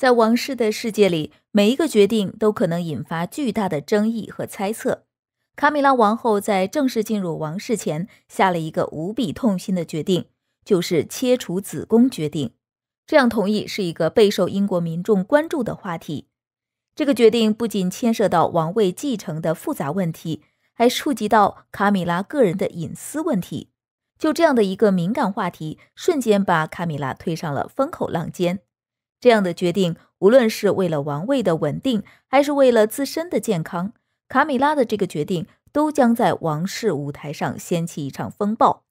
在王室的世界里，每一个决定都可能引发巨大的争议和猜测。卡米拉王后在正式进入王室前，下了一个无比痛心的决定，就是切除子宫决定。这样，同意是一个备受英国民众关注的话题。这个决定不仅牵涉到王位继承的复杂问题，还触及到卡米拉个人的隐私问题。就这样的一个敏感话题，瞬间把卡米拉推上了风口浪尖。这样的决定，无论是为了王位的稳定，还是为了自身的健康，卡米拉的这个决定都将在王室舞台上掀起一场风暴。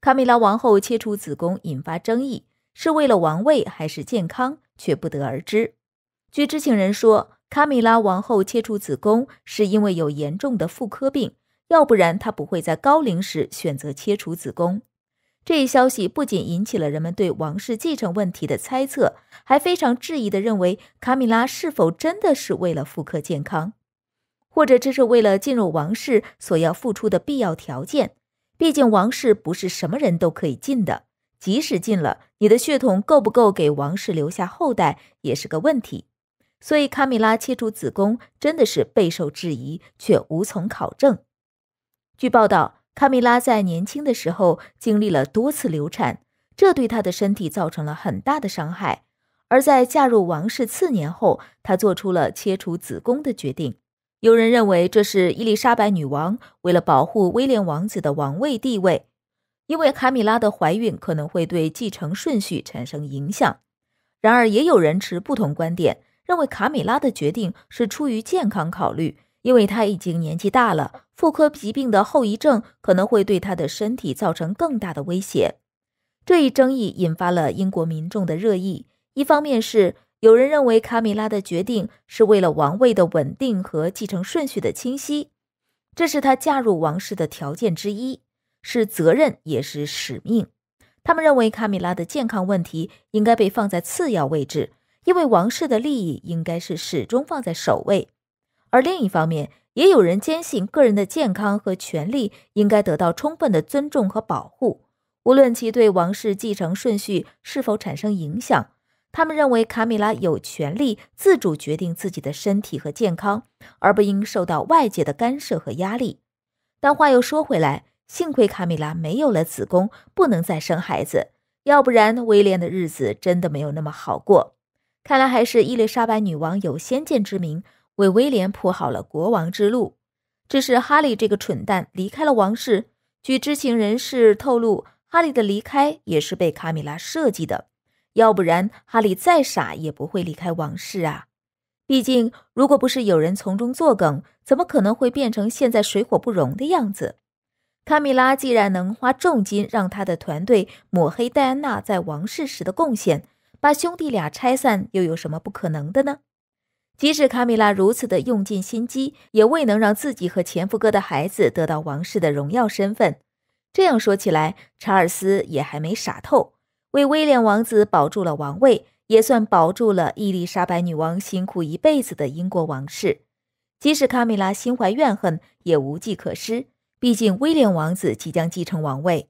卡米拉王后切除子宫引发争议，是为了王位还是健康，却不得而知。据知情人说，卡米拉王后切除子宫是因为有严重的妇科病，要不然她不会在高龄时选择切除子宫。这一消息不仅引起了人们对王室继承问题的猜测，还非常质疑地认为卡米拉是否真的是为了复刻健康，或者这是为了进入王室所要付出的必要条件。毕竟王室不是什么人都可以进的，即使进了，你的血统够不够给王室留下后代也是个问题。所以卡米拉切除子宫真的是备受质疑，却无从考证。据报道。卡米拉在年轻的时候经历了多次流产，这对她的身体造成了很大的伤害。而在嫁入王室次年后，她做出了切除子宫的决定。有人认为这是伊丽莎白女王为了保护威廉王子的王位地位，因为卡米拉的怀孕可能会对继承顺序产生影响。然而，也有人持不同观点，认为卡米拉的决定是出于健康考虑。因为他已经年纪大了，妇科疾病的后遗症可能会对他的身体造成更大的威胁。这一争议引发了英国民众的热议。一方面是有人认为卡米拉的决定是为了王位的稳定和继承顺序的清晰，这是她嫁入王室的条件之一，是责任也是使命。他们认为卡米拉的健康问题应该被放在次要位置，因为王室的利益应该是始终放在首位。而另一方面，也有人坚信个人的健康和权利应该得到充分的尊重和保护，无论其对王室继承顺序是否产生影响。他们认为卡米拉有权利自主决定自己的身体和健康，而不应受到外界的干涉和压力。但话又说回来，幸亏卡米拉没有了子宫，不能再生孩子，要不然威廉的日子真的没有那么好过。看来还是伊丽莎白女王有先见之明。为威廉铺好了国王之路，只是哈利这个蠢蛋离开了王室。据知情人士透露，哈利的离开也是被卡米拉设计的，要不然哈利再傻也不会离开王室啊。毕竟，如果不是有人从中作梗，怎么可能会变成现在水火不容的样子？卡米拉既然能花重金让他的团队抹黑戴安娜在王室时的贡献，把兄弟俩拆散，又有什么不可能的呢？即使卡米拉如此的用尽心机，也未能让自己和前夫哥的孩子得到王室的荣耀身份。这样说起来，查尔斯也还没傻透，为威廉王子保住了王位，也算保住了伊丽莎白女王辛苦一辈子的英国王室。即使卡米拉心怀怨恨，也无计可施。毕竟威廉王子即将继承王位，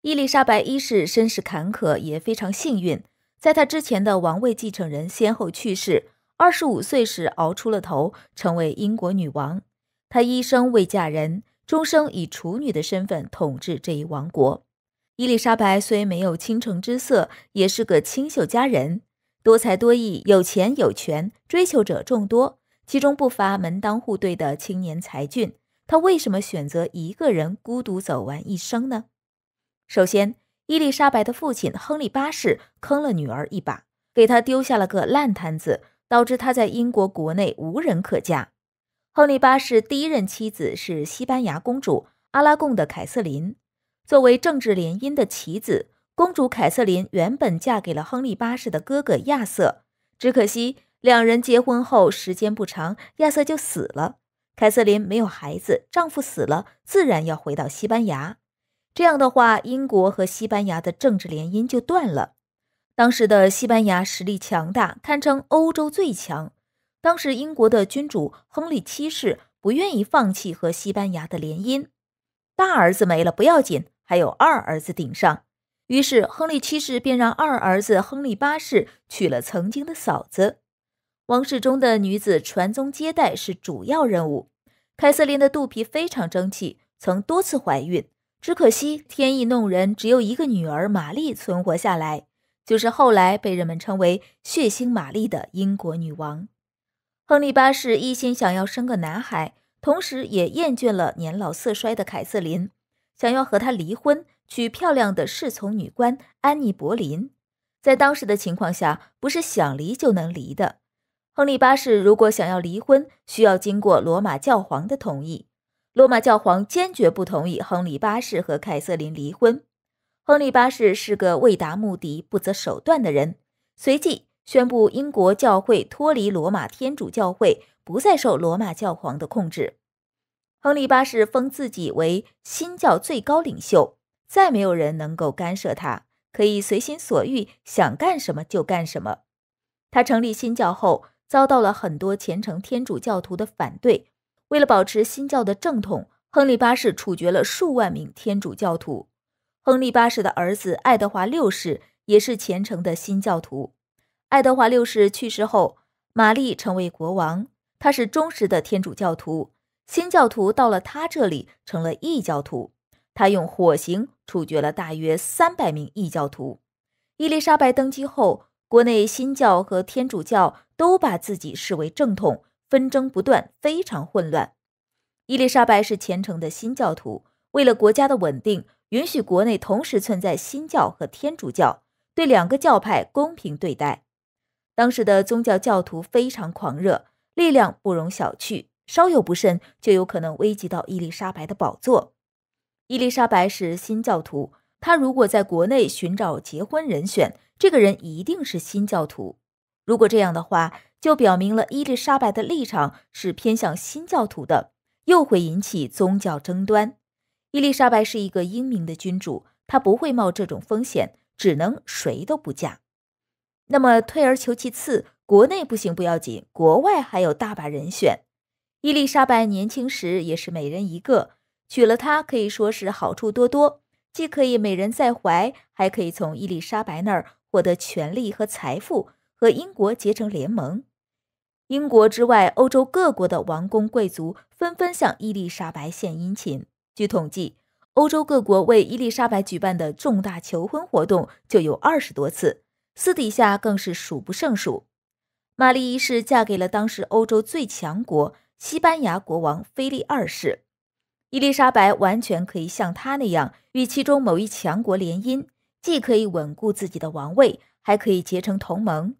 伊丽莎白一世身世坎坷，也非常幸运。在她之前的王位继承人先后去世，二十五岁时熬出了头，成为英国女王。她一生未嫁人，终生以处女的身份统治这一王国。伊丽莎白虽没有倾城之色，也是个清秀佳人，多才多艺，有钱有权，追求者众多，其中不乏门当户对的青年才俊。她为什么选择一个人孤独走完一生呢？首先。伊丽莎白的父亲亨利八世坑了女儿一把，给她丢下了个烂摊子，导致她在英国国内无人可嫁。亨利八世第一任妻子是西班牙公主阿拉贡的凯瑟琳，作为政治联姻的棋子，公主凯瑟琳原本嫁给了亨利八世的哥哥亚瑟，只可惜两人结婚后时间不长，亚瑟就死了，凯瑟琳没有孩子，丈夫死了，自然要回到西班牙。这样的话，英国和西班牙的政治联姻就断了。当时的西班牙实力强大，堪称欧洲最强。当时英国的君主亨利七世不愿意放弃和西班牙的联姻，大儿子没了不要紧，还有二儿子顶上。于是亨利七世便让二儿子亨利八世娶了曾经的嫂子。王室中的女子传宗接代是主要任务。凯瑟琳的肚皮非常争气，曾多次怀孕。只可惜天意弄人，只有一个女儿玛丽存活下来，就是后来被人们称为“血腥玛丽”的英国女王。亨利八世一心想要生个男孩，同时也厌倦了年老色衰的凯瑟琳，想要和她离婚，娶漂亮的侍从女官安妮·柏林。在当时的情况下，不是想离就能离的。亨利八世如果想要离婚，需要经过罗马教皇的同意。罗马教皇坚决不同意亨利八世和凯瑟琳离婚。亨利八世是个为达目的不择手段的人，随即宣布英国教会脱离罗马天主教会，不再受罗马教皇的控制。亨利八世封自己为新教最高领袖，再没有人能够干涉他，可以随心所欲，想干什么就干什么。他成立新教后，遭到了很多虔诚天主教徒的反对。为了保持新教的正统，亨利八世处决了数万名天主教徒。亨利八世的儿子爱德华六世也是虔诚的新教徒。爱德华六世去世后，玛丽成为国王，他是忠实的天主教徒。新教徒到了他这里成了异教徒，他用火刑处决了大约三百名异教徒。伊丽莎白登基后，国内新教和天主教都把自己视为正统。纷争不断，非常混乱。伊丽莎白是虔诚的新教徒，为了国家的稳定，允许国内同时存在新教和天主教，对两个教派公平对待。当时的宗教教徒非常狂热，力量不容小觑，稍有不慎就有可能危及到伊丽莎白的宝座。伊丽莎白是新教徒，她如果在国内寻找结婚人选，这个人一定是新教徒。如果这样的话，就表明了伊丽莎白的立场是偏向新教徒的，又会引起宗教争端。伊丽莎白是一个英明的君主，她不会冒这种风险，只能谁都不嫁。那么退而求其次，国内不行不要紧，国外还有大把人选。伊丽莎白年轻时也是美人一个，娶了她可以说是好处多多，既可以美人在怀，还可以从伊丽莎白那儿获得权力和财富。和英国结成联盟，英国之外，欧洲各国的王公贵族纷纷向伊丽莎白献殷勤。据统计，欧洲各国为伊丽莎白举办的重大求婚活动就有二十多次，私底下更是数不胜数。玛丽一世嫁给了当时欧洲最强国西班牙国王菲利二世，伊丽莎白完全可以像她那样与其中某一强国联姻，既可以稳固自己的王位，还可以结成同盟。